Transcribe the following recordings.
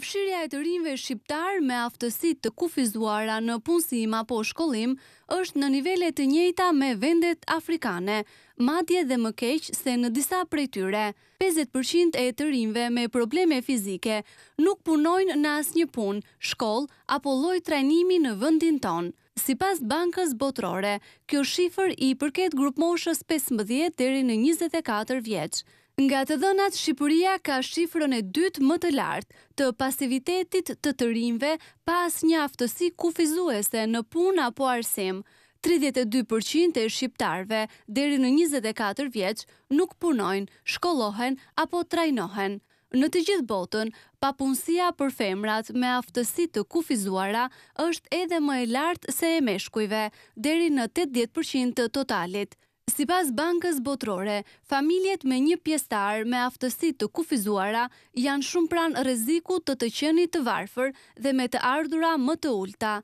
Përfshirja e të rinjve shqiptar me aftësit të kufizuara në punësim apo shkollim është në nivellet të njejta me vendet afrikane, madje dhe më keq se në disa prej tyre. 50% e të rinjve me probleme fizike nuk punojnë në asë një punë, shkoll apo loj trajnimi në vëndin tonë. Si pas Bankës Botrore, kjo shifër i përket grup moshës 15 deri në 24 vjeqë. Nga të dhënat, Shqipëria ka shifrën e dytë më të lartë të pasivitetit të të rinjve pas një aftësi kufizuese në punë apo arsim. 32% e shqiptarve deri në 24 vjeqë nuk punojnë, shkollohen apo trajnohen. Në të gjithë botën, papunësia për femrat me aftësi të kufizuara është edhe më e lartë se e meshkujve, deri në 80% të totalit. Si pas bankës botrore, familjet me një pjestar me aftësi të kufizuara janë shumë pranë reziku të të qeni të varfër dhe me të ardura më të ulta.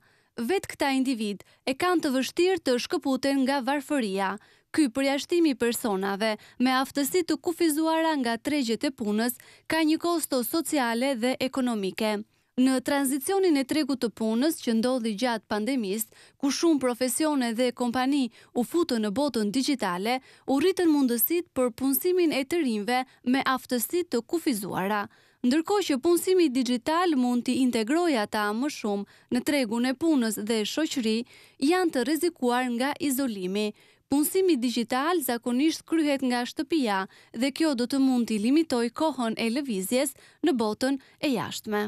Vetë këta individ e kanë të vështirë të shkëputen nga varfëria. Ky përjashtimi personave me aftësit të kufizuara nga tregjet e punës ka një kosto sociale dhe ekonomike. Në tranzicionin e tregu të punës që ndodhi gjatë pandemis, ku shumë profesione dhe kompani u futë në botën digitale, u rritën mundësit për punësimin e të rinve me aftësit të kufizuara. Ndërko që punësimi digital mund t'i integroja ta më shumë në tregun e punës dhe shoqëri, janë të rezikuar nga izolimi, Punësimi digital zakonisht kryhet nga shtëpia dhe kjo do të mund të limitoj kohën e lëvizjes në botën e jashtme.